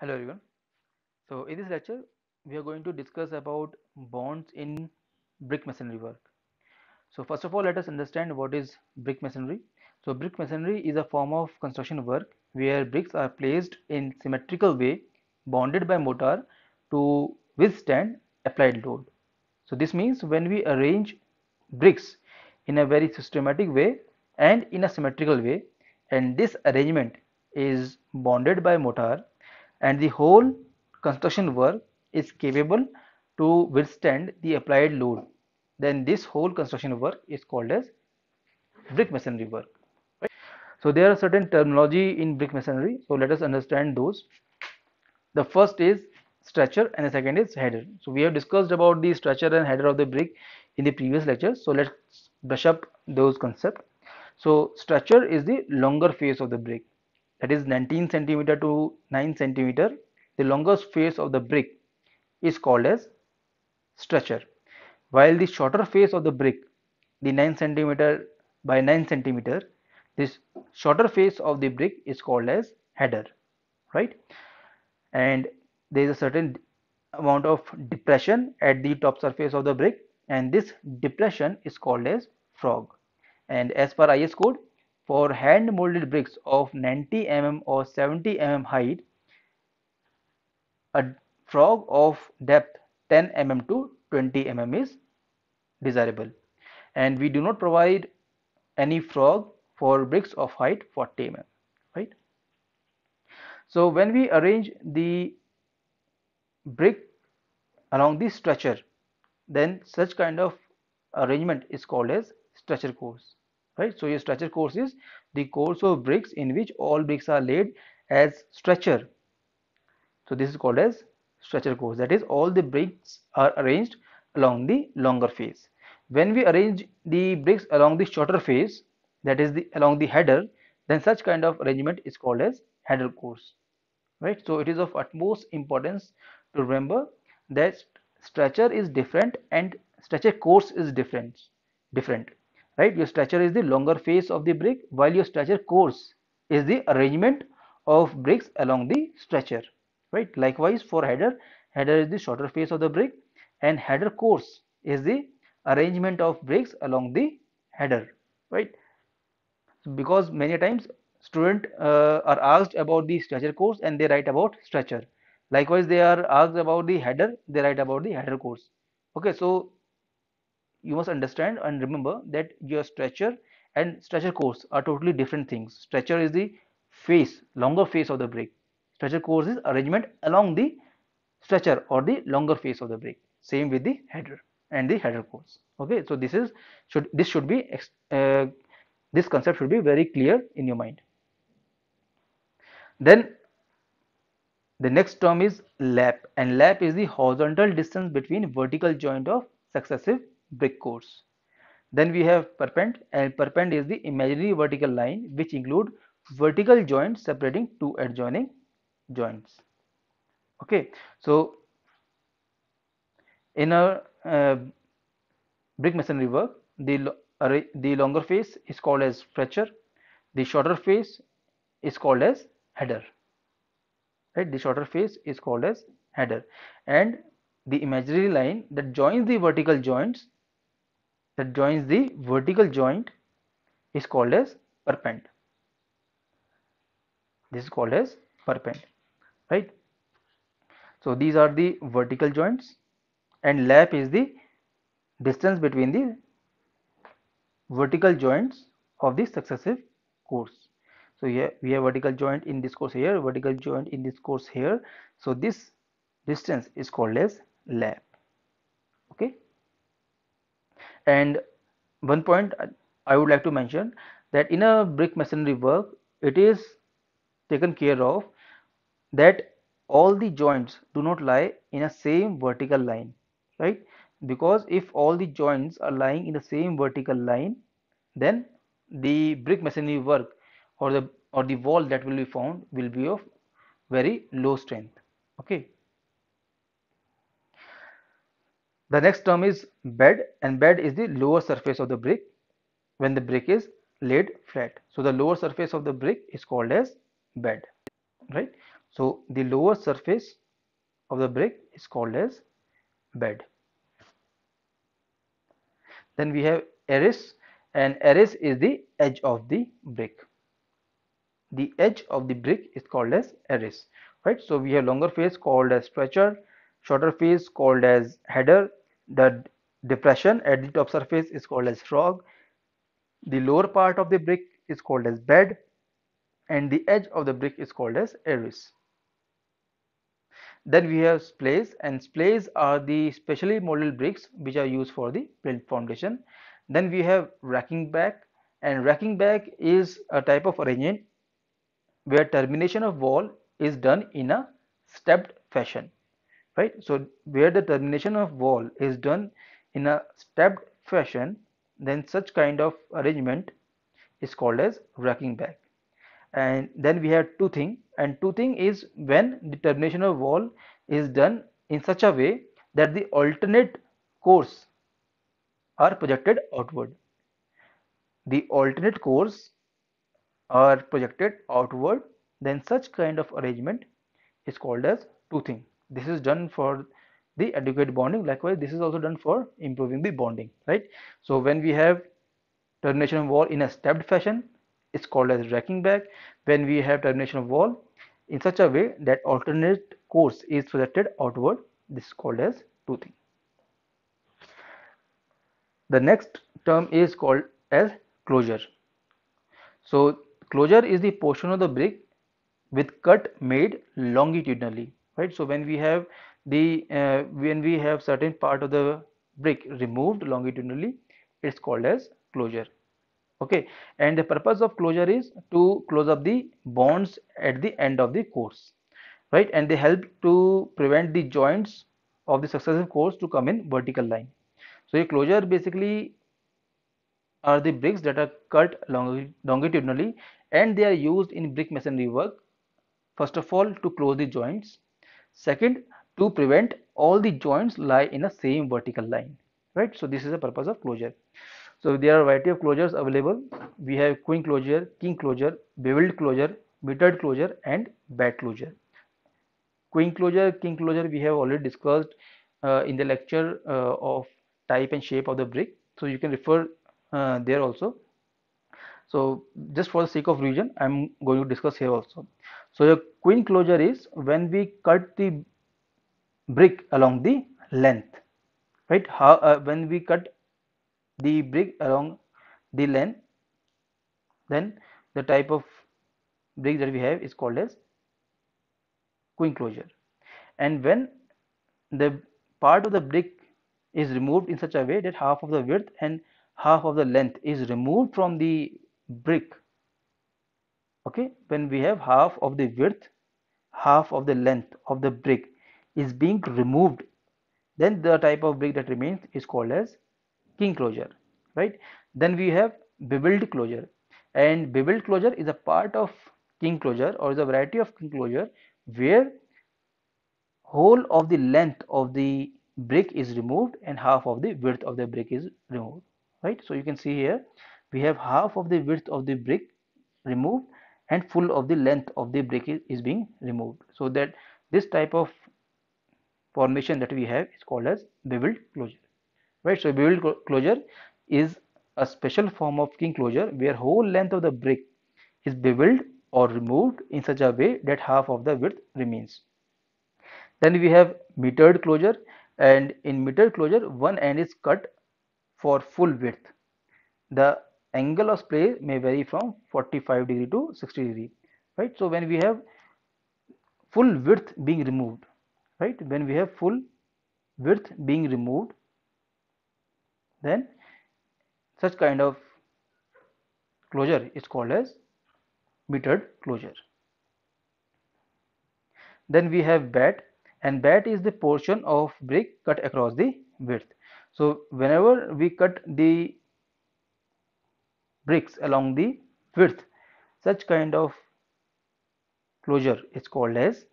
hello everyone so in this lecture we are going to discuss about bonds in brick masonry work so first of all let us understand what is brick masonry so brick masonry is a form of construction work where bricks are placed in symmetrical way bonded by mortar to withstand applied load so this means when we arrange bricks in a very systematic way and in a symmetrical way and this arrangement is bonded by mortar and the whole construction work is capable to withstand the applied load then this whole construction work is called as brick masonry work right? so there are certain terminology in brick masonry so let us understand those the first is stretcher and the second is header so we have discussed about the stretcher and header of the brick in the previous lecture so let's brush up those concepts so stretcher is the longer face of the brick that is 19 centimeter to 9 centimeter the longest face of the brick is called as stretcher while the shorter face of the brick the 9 centimeter by 9 centimeter this shorter face of the brick is called as header right and there is a certain amount of depression at the top surface of the brick and this depression is called as frog and as per IS code for hand molded bricks of 90 mm or 70 mm height, a frog of depth 10 mm to 20 mm is desirable. And we do not provide any frog for bricks of height 40 mm, right? So when we arrange the brick along the stretcher, then such kind of arrangement is called as stretcher course right so a stretcher course is the course of bricks in which all bricks are laid as stretcher so this is called as stretcher course that is all the bricks are arranged along the longer face when we arrange the bricks along the shorter face that is the along the header then such kind of arrangement is called as header course right so it is of utmost importance to remember that stretcher is different and stretcher course is different different right your stretcher is the longer face of the brick while your stretcher course is the arrangement of bricks along the stretcher. right likewise for header header is the shorter face of the brick and header course is the arrangement of bricks along the header right because many times student uh, are asked about the stretcher course and they write about stretcher. likewise they are asked about the header they write about the header course okay so you must understand and remember that your stretcher and stretcher course are totally different things stretcher is the face longer face of the brake stretcher course is arrangement along the stretcher or the longer face of the brake same with the header and the header course okay so this is should this should be uh, this concept should be very clear in your mind then the next term is lap and lap is the horizontal distance between vertical joint of successive brick course. Then we have perpend and perpend is the imaginary vertical line which include vertical joints separating two adjoining joints. Okay, so in a uh, brick masonry work, the, the longer face is called as fracture, the shorter face is called as header. Right, the shorter face is called as header, and the imaginary line that joins the vertical joints that joins the vertical joint is called as perpend. This is called as perpend, right? So these are the vertical joints and lap is the distance between the vertical joints of the successive course. So here we have vertical joint in this course here, vertical joint in this course here. So this distance is called as lap and one point i would like to mention that in a brick masonry work it is taken care of that all the joints do not lie in a same vertical line right because if all the joints are lying in the same vertical line then the brick masonry work or the or the wall that will be found will be of very low strength okay The next term is bed and bed is the lower surface of the brick when the brick is laid flat. So the lower surface of the brick is called as bed, right? So the lower surface of the brick is called as bed. Then we have eris and eris is the edge of the brick. The edge of the brick is called as eris right? So we have longer face called as stretcher shorter face called as header the depression at the top surface is called as frog the lower part of the brick is called as bed and the edge of the brick is called as iris then we have splays and splays are the specially molded bricks which are used for the built foundation then we have racking back and racking back is a type of arrangement where termination of wall is done in a stepped fashion right so where the termination of wall is done in a stepped fashion then such kind of arrangement is called as racking back and then we have two thing and two thing is when the termination of wall is done in such a way that the alternate course are projected outward the alternate course are projected outward then such kind of arrangement is called as two thing this is done for the adequate bonding likewise this is also done for improving the bonding right so when we have termination of wall in a stepped fashion it's called as racking back when we have termination of wall in such a way that alternate course is projected outward this is called as toothing the next term is called as closure so closure is the portion of the brick with cut made longitudinally right so when we have the uh, when we have certain part of the brick removed longitudinally it's called as closure okay and the purpose of closure is to close up the bonds at the end of the course right and they help to prevent the joints of the successive cores to come in vertical line so a closure basically are the bricks that are cut long, longitudinally and they are used in brick masonry work first of all to close the joints Second, to prevent all the joints lie in a same vertical line, right? So this is the purpose of closure. So there are variety of closures available. We have queen closure, king closure, beveled closure, mitered closure and bat closure. Queen closure, king closure we have already discussed uh, in the lecture uh, of type and shape of the brick. So you can refer uh, there also. So just for the sake of region I'm going to discuss here also. So, the queen closure is when we cut the brick along the length, right? How, uh, when we cut the brick along the length, then the type of brick that we have is called as queen closure. And when the part of the brick is removed in such a way that half of the width and half of the length is removed from the brick okay when we have half of the width half of the length of the brick is being removed then the type of brick that remains is called as king closure right then we have beveled closure and beveled closure is a part of king closure or is a variety of king closure where whole of the length of the brick is removed and half of the width of the brick is removed right so you can see here we have half of the width of the brick removed and full of the length of the brick is, being removed so that this type of formation that we have is called as beveled closure right so beveled closure is a special form of king closure where whole length of the brick is beveled or removed in such a way that half of the width remains then we have metered closure and in metered closure one end is cut for full width the angle of splay may vary from 45 degree to 60 degree right so when we have full width being removed right when we have full width being removed then such kind of closure is called as metered closure then we have bat and bat is the portion of brick cut across the width so whenever we cut the bricks along the width such kind of closure is called as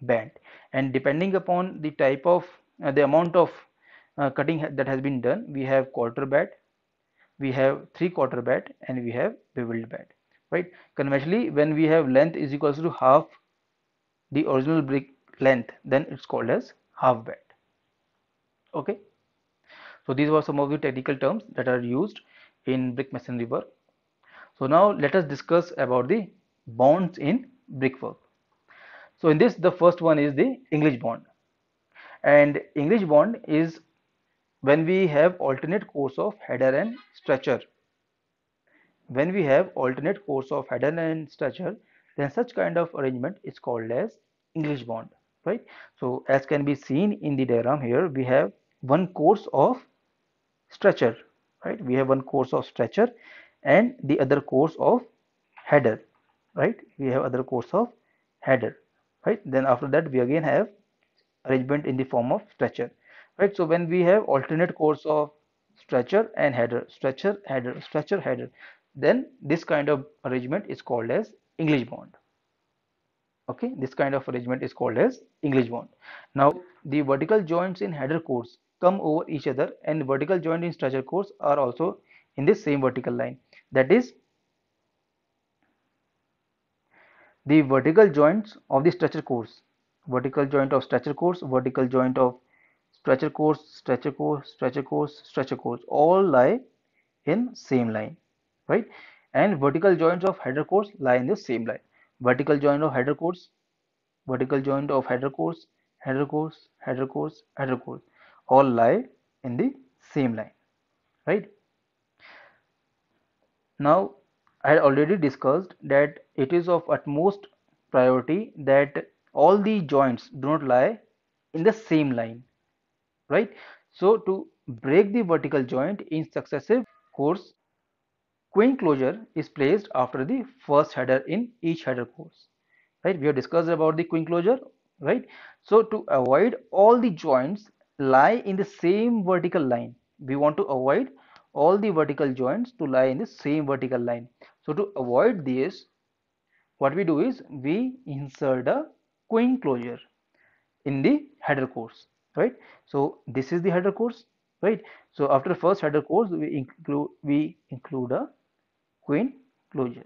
band and depending upon the type of uh, the amount of uh, cutting that has been done we have quarter bed we have three quarter bed and we have beveled bed right conventionally when we have length is equals to half the original brick length then it's called as half bed okay so these were some of the technical terms that are used in brick masonry work so now let us discuss about the bonds in brickwork. So in this the first one is the English bond and English bond is when we have alternate course of header and stretcher. When we have alternate course of header and stretcher then such kind of arrangement is called as English bond right. So as can be seen in the diagram here we have one course of stretcher right we have one course of stretcher and the other course of header right we have other course of header right then after that we again have arrangement in the form of stretcher right so when we have alternate course of stretcher and header stretcher header stretcher header then this kind of arrangement is called as english bond okay this kind of arrangement is called as english bond now the vertical joints in header course come over each other and vertical joint in stretcher course are also in the same vertical line that is the vertical joints of the stretcher course vertical joint of stretcher course vertical joint of stretcher course stretcher course stretcher course stretcher course all lie in same line right and vertical joints of header course lie in the same line vertical joint of header course vertical joint of header course header course header course header course all lie in the same line right now, I had already discussed that it is of utmost priority that all the joints do not lie in the same line, right? So, to break the vertical joint in successive course, queen closure is placed after the first header in each header course, right? We have discussed about the queen closure, right? So, to avoid all the joints lie in the same vertical line, we want to avoid all the vertical joints to lie in the same vertical line so to avoid this what we do is we insert a queen closure in the header course right so this is the header course right so after first header course we include we include a queen closure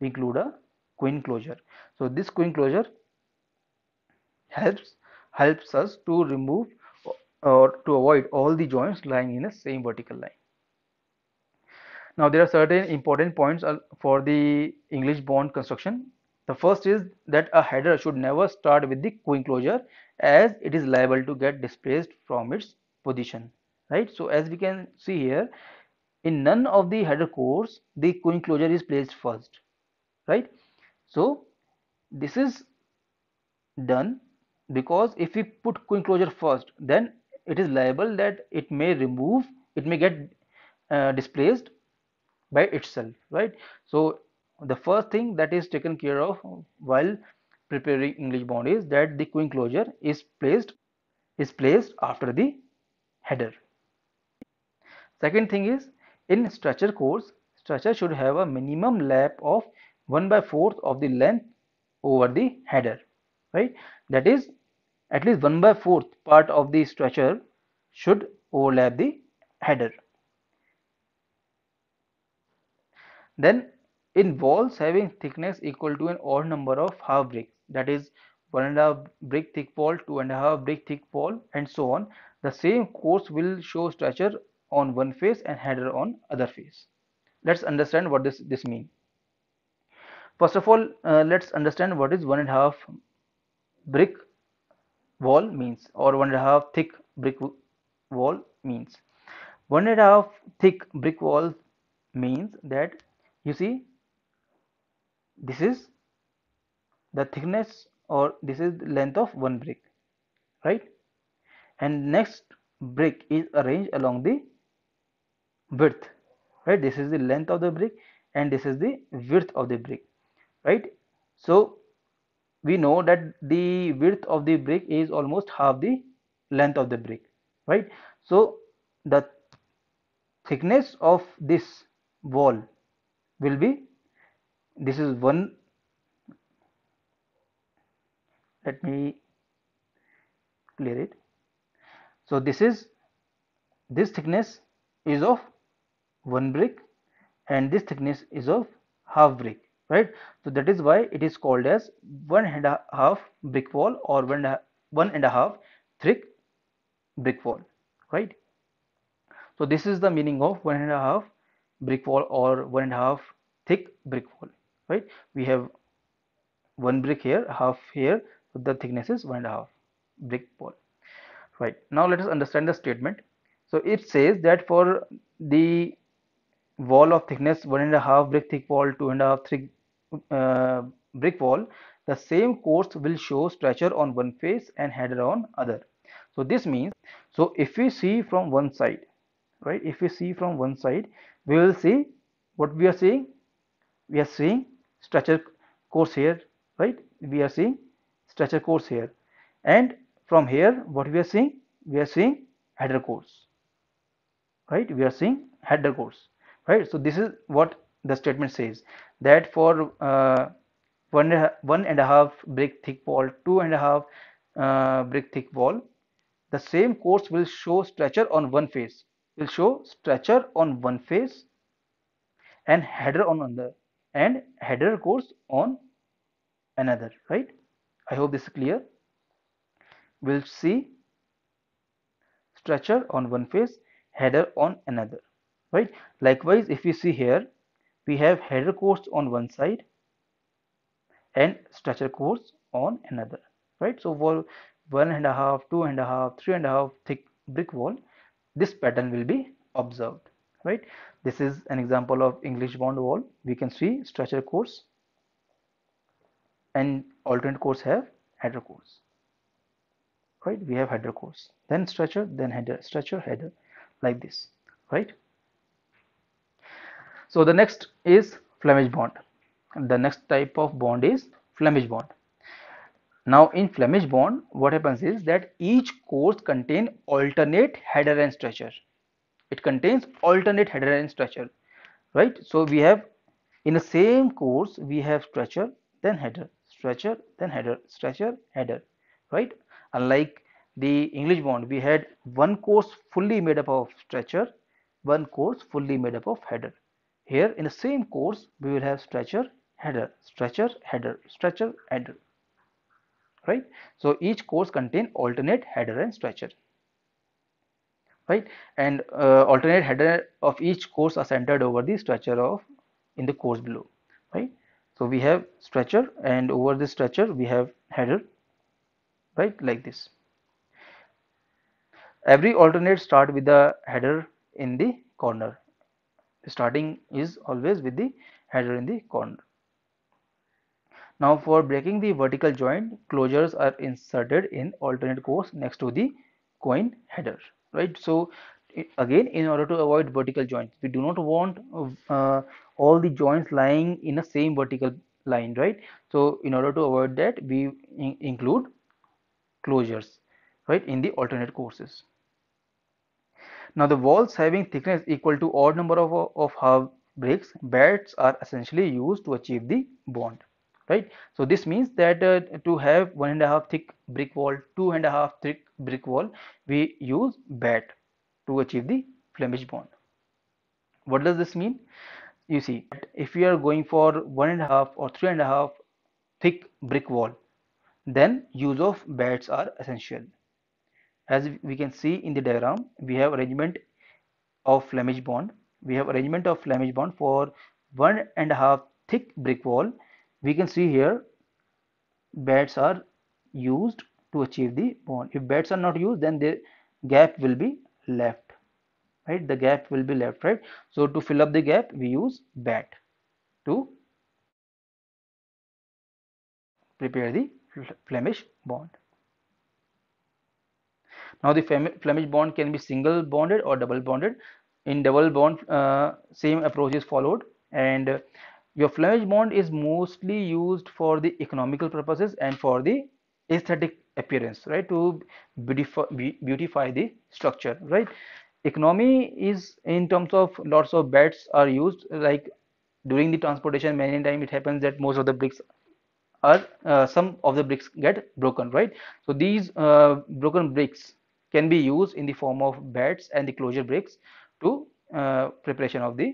we include a queen closure so this queen closure helps helps us to remove or to avoid all the joints lying in the same vertical line. Now there are certain important points uh, for the English bond construction. The first is that a header should never start with the enclosure as it is liable to get displaced from its position, right? So as we can see here, in none of the header cores, the enclosure is placed first, right? So this is done because if we put enclosure first, then it is liable that it may remove it may get uh, displaced by itself right so the first thing that is taken care of while preparing english bond is that the queen closure is placed is placed after the header second thing is in stretcher course stretcher should have a minimum lap of 1 by 4th of the length over the header right that is at least 1 by 4th part of the stretcher should overlap the header. Then in walls having thickness equal to an odd number of half bricks that is one and a half brick thick wall, two and a half brick thick wall and so on. The same course will show stretcher on one face and header on other face. Let's understand what this, this means. First of all, uh, let's understand what is one and a half brick wall means or one and a half thick brick wall means one and a half thick brick wall means that you see this is the thickness or this is the length of one brick right and next brick is arranged along the width right this is the length of the brick and this is the width of the brick right so we know that the width of the brick is almost half the length of the brick right so the thickness of this wall will be this is one let me clear it so this is this thickness is of one brick and this thickness is of half brick right so that is why it is called as one and a half brick wall or one one and a half thick brick wall right so this is the meaning of one and a half brick wall or one and a half thick brick wall right we have one brick here half here so the thickness is one and a half brick wall right now let us understand the statement so it says that for the wall of thickness one and a half brick thick wall two and a half thick uh, brick wall the same course will show stretcher on one face and header on other so this means so if we see from one side right if we see from one side we will see what we are seeing we are seeing stretcher course here right we are seeing stretcher course here and from here what we are seeing we are seeing header course right we are seeing header course right so this is what the statement says that for uh, one one and a half brick thick wall two and a half uh, brick thick wall the same course will show stretcher on one face will show stretcher on one face and header on another and header course on another right i hope this is clear we'll see stretcher on one face header on another right likewise if you see here we have header codes on one side and stretcher codes on another right so for one and a half two and a half three and a half thick brick wall this pattern will be observed right this is an example of english bond wall we can see stretcher course and alternate course have header course. right we have header course, then stretcher, then header stretcher, header like this right so the next is Flemish bond the next type of bond is Flemish bond now in Flemish bond what happens is that each course contain alternate header and stretcher it contains alternate header and stretcher right so we have in the same course we have stretcher then header stretcher then header stretcher header right unlike the English bond we had one course fully made up of stretcher one course fully made up of header here in the same course, we will have stretcher, header, stretcher, header, stretcher, header. Right? So each course contain alternate header and stretcher. Right? And uh, alternate header of each course are centered over the stretcher of in the course below. Right? So we have stretcher and over this stretcher we have header. Right? Like this. Every alternate start with the header in the corner starting is always with the header in the corner. Now for breaking the vertical joint, closures are inserted in alternate course next to the coin header, right? So again, in order to avoid vertical joints, we do not want uh, all the joints lying in the same vertical line, right? So in order to avoid that, we in include closures, right, in the alternate courses. Now the walls having thickness equal to odd number of, of half bricks, beds are essentially used to achieve the bond, right? So this means that uh, to have one and a half thick brick wall, two and a half thick brick wall, we use bed to achieve the Flemish bond. What does this mean? You see, if we are going for one and a half or three and a half thick brick wall, then use of beds are essential as we can see in the diagram we have arrangement of Flemish bond we have arrangement of Flemish bond for one and a half thick brick wall we can see here beds are used to achieve the bond if beds are not used then the gap will be left right the gap will be left right so to fill up the gap we use bat to prepare the Flemish bond now the Flemish bond can be single bonded or double bonded. In double bond, uh, same approach is followed and your Flemish bond is mostly used for the economical purposes and for the aesthetic appearance, right? To beautify, beautify the structure, right? Economy is in terms of lots of beds are used like during the transportation many time it happens that most of the bricks are uh, some of the bricks get broken right so these uh, broken bricks can be used in the form of beds and the closure bricks to uh, preparation of the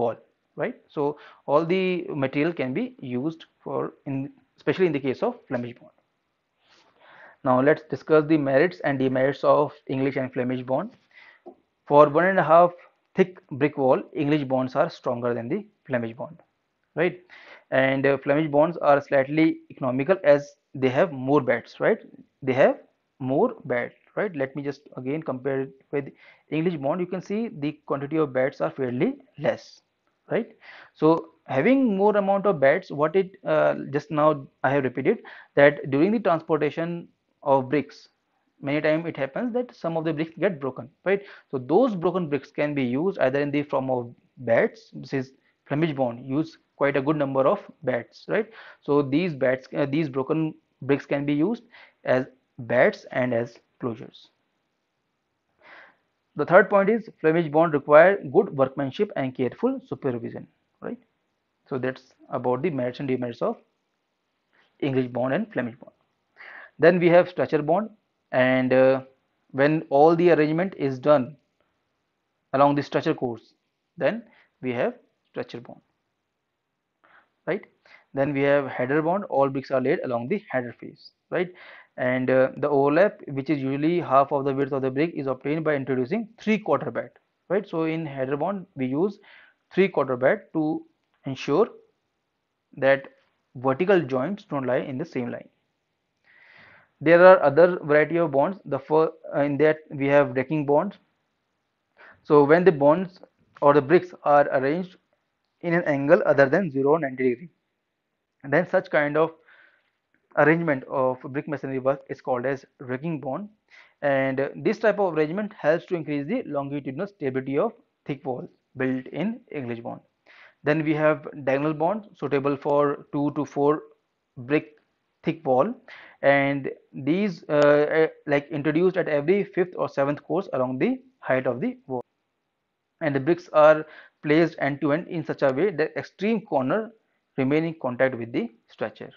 wall right so all the material can be used for in especially in the case of flemish bond now let's discuss the merits and demerits of english and flemish bond for one and a half thick brick wall english bonds are stronger than the flemish bond right and uh, flemish bonds are slightly economical as they have more beds right they have more bad right let me just again compare it with english bond you can see the quantity of bats are fairly less right so having more amount of bats what it uh, just now i have repeated that during the transportation of bricks many times it happens that some of the bricks get broken right so those broken bricks can be used either in the form of bats this is flemish bond use quite a good number of bats right so these bats uh, these broken bricks can be used as beds and as closures. The third point is Flemish bond require good workmanship and careful supervision, right? So that's about the merits and demerits of English bond and Flemish bond. Then we have stretcher bond and uh, when all the arrangement is done along the stretcher course, then we have stretcher bond, right? Then we have header bond, all bricks are laid along the header face, right? and uh, the overlap which is usually half of the width of the brick is obtained by introducing three quarter bed. right so in header bond we use three quarter bed to ensure that vertical joints don't lie in the same line there are other variety of bonds the first uh, in that we have decking bonds so when the bonds or the bricks are arranged in an angle other than 0 90 degree then such kind of arrangement of brick masonry work is called as rigging bond and this type of arrangement helps to increase the longitudinal stability of thick walls built in English bond. Then we have diagonal bond suitable for 2 to 4 brick thick wall and these uh, uh, like introduced at every fifth or seventh course along the height of the wall and the bricks are placed end to end in such a way that extreme corner remain in contact with the structure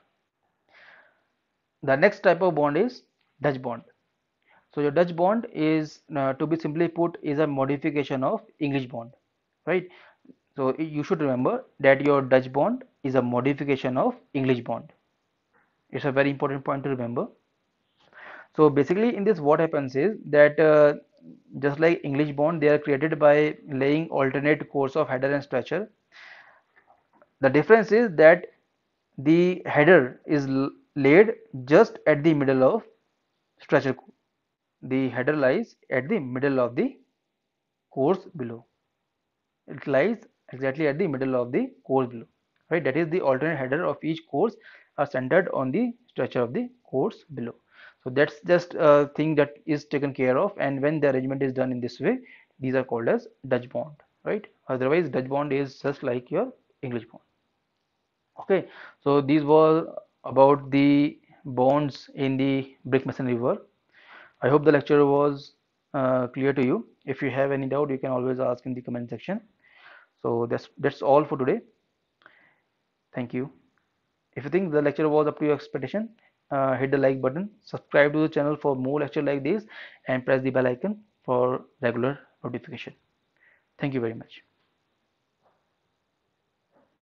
the next type of bond is Dutch bond. So your Dutch bond is uh, to be simply put is a modification of English bond, right? So you should remember that your Dutch bond is a modification of English bond. It's a very important point to remember. So basically in this what happens is that uh, just like English bond they are created by laying alternate course of header and stretcher. The difference is that the header is laid just at the middle of stretcher The header lies at the middle of the course below. It lies exactly at the middle of the course below. Right, that is the alternate header of each course are centered on the structure of the course below. So that's just a thing that is taken care of and when the arrangement is done in this way, these are called as Dutch bond, right? Otherwise Dutch bond is just like your English bond. Okay, so these were about the bonds in the brick masonry work. I hope the lecture was uh, clear to you. If you have any doubt, you can always ask in the comment section. So that's that's all for today. Thank you. If you think the lecture was up to your expectation, uh, hit the like button, subscribe to the channel for more lecture like this, and press the bell icon for regular notification. Thank you very much.